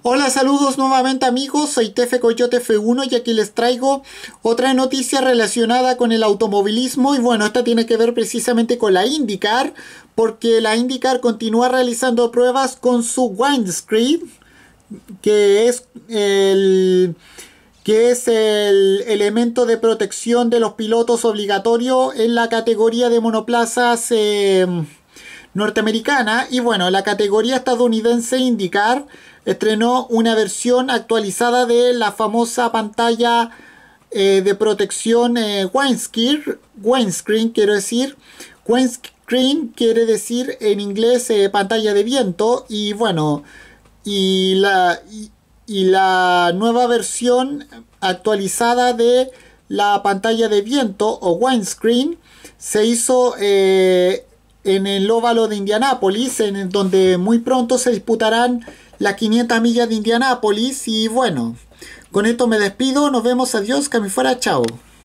Hola, saludos nuevamente amigos, soy Tefe Coyote F1 y aquí les traigo otra noticia relacionada con el automovilismo y bueno, esta tiene que ver precisamente con la IndyCar porque la IndyCar continúa realizando pruebas con su windscreen que es el que es el elemento de protección de los pilotos obligatorio en la categoría de monoplazas em, norteamericana y bueno, la categoría estadounidense indicar estrenó una versión actualizada de la famosa pantalla eh, de protección eh, windscreen, windscreen quiero decir, windscreen quiere decir en inglés eh, pantalla de viento y bueno, y la, la nueva versión actualizada de la pantalla de viento o windscreen se hizo eh, en el óvalo de Indianápolis, en donde muy pronto se disputarán las 500 millas de Indianápolis. Y bueno, con esto me despido, nos vemos, adiós, que me fuera, chao.